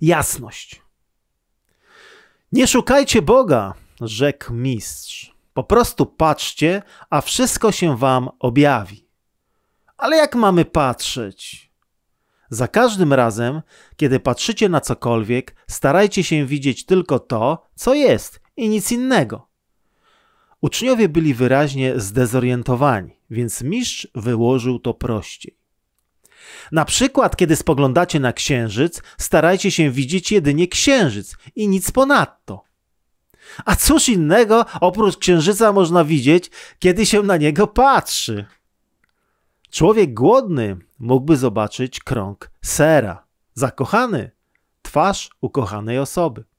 jasność. Nie szukajcie Boga, rzekł mistrz. Po prostu patrzcie, a wszystko się wam objawi. Ale jak mamy patrzeć? Za każdym razem, kiedy patrzycie na cokolwiek, starajcie się widzieć tylko to, co jest i nic innego. Uczniowie byli wyraźnie zdezorientowani, więc mistrz wyłożył to prościej. Na przykład, kiedy spoglądacie na księżyc, starajcie się widzieć jedynie księżyc i nic ponadto. A cóż innego oprócz księżyca można widzieć, kiedy się na niego patrzy? Człowiek głodny mógłby zobaczyć krąg sera, zakochany twarz ukochanej osoby.